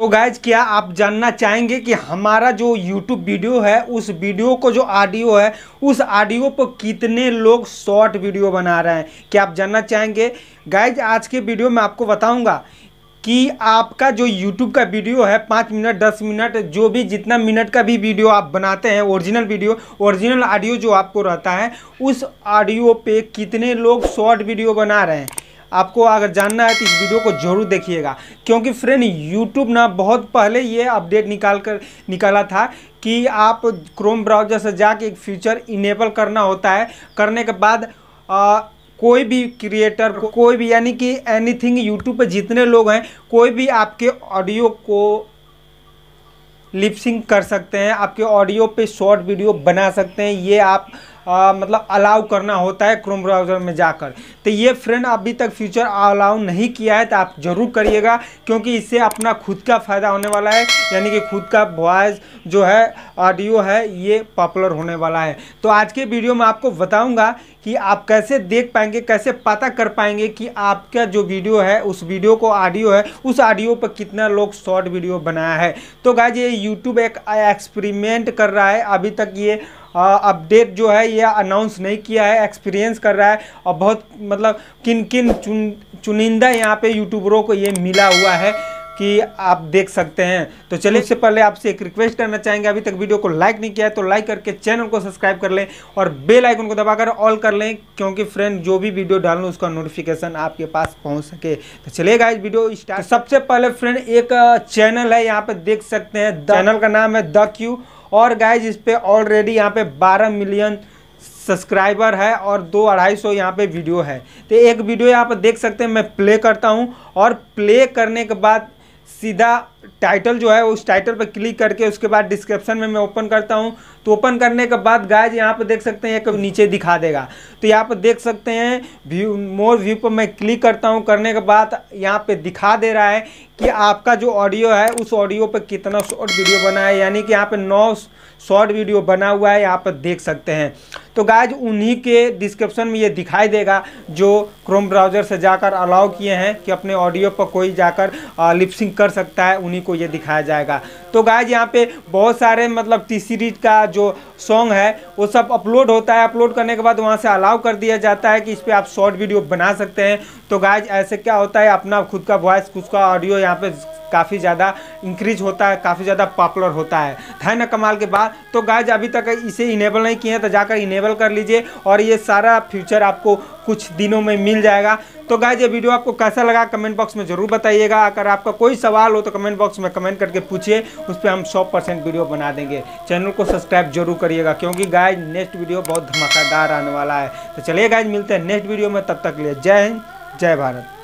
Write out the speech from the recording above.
तो गायज क्या आप जानना चाहेंगे कि हमारा जो YouTube वीडियो है उस वीडियो को जो ऑडियो है उस ऑडियो पर कितने लोग शॉर्ट वीडियो बना रहे हैं क्या आप जानना चाहेंगे गायज आज के वीडियो में आपको बताऊंगा कि आपका जो YouTube का वीडियो है पाँच मिनट दस मिनट जो भी जितना मिनट का भी वीडियो आप बनाते हैं ओरिजिनल वीडियो ओरिजिनल ऑडियो जो आपको रहता है उस ऑडियो पे कितने लोग शॉर्ट वीडियो बना रहे हैं आपको अगर जानना है तो इस वीडियो को जरूर देखिएगा क्योंकि फ्रेंड यूट्यूब ना बहुत पहले ये अपडेट निकाल कर निकाला था कि आप क्रोम ब्राउजर से जाके एक फीचर इनेबल करना होता है करने के बाद आ, कोई भी क्रिएटर को, कोई भी यानी कि एनीथिंग यूट्यूब पर जितने लोग हैं कोई भी आपके ऑडियो को लिपसिंग कर सकते हैं आपके ऑडियो पे शॉर्ट वीडियो बना सकते हैं ये आप आ, मतलब अलाउ करना होता है क्रोम ब्राउज़र में जाकर तो ये फ्रेंड अभी तक फ्यूचर अलाउ नहीं किया है तो आप ज़रूर करिएगा क्योंकि इससे अपना खुद का फ़ायदा होने वाला है यानी कि खुद का वॉयस जो है ऑडियो है ये पॉपुलर होने वाला है तो आज के वीडियो में आपको बताऊँगा कि आप कैसे देख पाएंगे कैसे पता कर पाएंगे कि आपका जो वीडियो है उस वीडियो को ऑडियो है उस ऑडियो पर कितना लोग शॉर्ट वीडियो बनाया है तो गाय ये यूट्यूब एक एक्सपेरिमेंट कर रहा है अभी तक ये अपडेट जो है ये अनाउंस नहीं किया है एक्सपीरियंस कर रहा है और बहुत मतलब किन किन चुन चुनिंदा यहाँ पे यूट्यूबरों को ये मिला हुआ है कि आप देख सकते हैं तो चलिए तो इससे पहले आपसे एक रिक्वेस्ट करना चाहेंगे अभी तक वीडियो को लाइक नहीं किया है तो लाइक करके चैनल को सब्सक्राइब कर लें और बेल आइकन को दबाकर ऑल कर लें क्योंकि फ्रेंड जो भी वीडियो डालूँ उसका नोटिफिकेशन आपके पास पहुंच सके तो चलेगा इस वीडियो स्टार्ट तो सबसे पहले फ्रेंड एक चैनल है यहाँ पर देख सकते हैं चैनल का नाम है द क्यू और गाइज इस पर ऑलरेडी यहाँ पे 12 मिलियन सब्सक्राइबर है और दो अढ़ाई सौ यहाँ पर वीडियो है तो एक वीडियो यहाँ पर देख सकते हैं मैं प्ले करता हूँ और प्ले करने के बाद सीधा टाइटल जो है उस टाइटल पर क्लिक करके उसके बाद डिस्क्रिप्शन में मैं ओपन करता हूँ तो ओपन करने के बाद गाइज यहाँ पर देख सकते हैं एक नीचे दिखा देगा तो यहाँ पर देख सकते हैं व्यू मोर व्यू पर मैं क्लिक करता हूँ करने के बाद यहाँ पे दिखा दे रहा है कि आपका जो ऑडियो है उस ऑडियो पर कितना शॉर्ट वीडियो बना है यानी कि यहाँ पर नौ शॉर्ट वीडियो बना हुआ है यहाँ पर देख सकते हैं तो गायज उन्हीं के डिस्क्रिप्शन में ये दिखाई देगा जो क्रोम ब्राउज़र से जाकर अलाउ किए हैं कि अपने ऑडियो पर कोई जाकर लिपसिंग कर सकता है उन्हीं को ये दिखाया जाएगा तो गायज यहाँ पे बहुत सारे मतलब टी सीरीज का जो सॉन्ग है वो सब अपलोड होता है अपलोड करने के बाद वहाँ से अलाउ कर दिया जाता है कि इस पर आप शॉर्ट वीडियो बना सकते हैं तो गायज ऐसे क्या होता है अपना खुद का वॉइस खुद का ऑडियो यहाँ पे काफ़ी ज़्यादा इंक्रीज होता है काफ़ी ज़्यादा पॉपुलर होता है था ना कमाल के बाद तो गाइज अभी तक इसे इनेबल नहीं किए हैं तो जाकर इनेबल कर लीजिए और ये सारा फ्यूचर आपको कुछ दिनों में मिल जाएगा तो गाइज ये वीडियो आपको कैसा लगा कमेंट बॉक्स में ज़रूर बताइएगा अगर आपका कोई सवाल हो तो कमेंट बॉक्स में कमेंट करके पूछिए उस पर हम सौ परसेंट वीडियो बना देंगे चैनल को सब्सक्राइब जरूर करिएगा क्योंकि गाइज नेक्स्ट वीडियो बहुत धमाकेदार आने वाला है तो चलिए गाइज मिलते हैं नेक्स्ट वीडियो में तब तक लिए जय हिंद जय भारत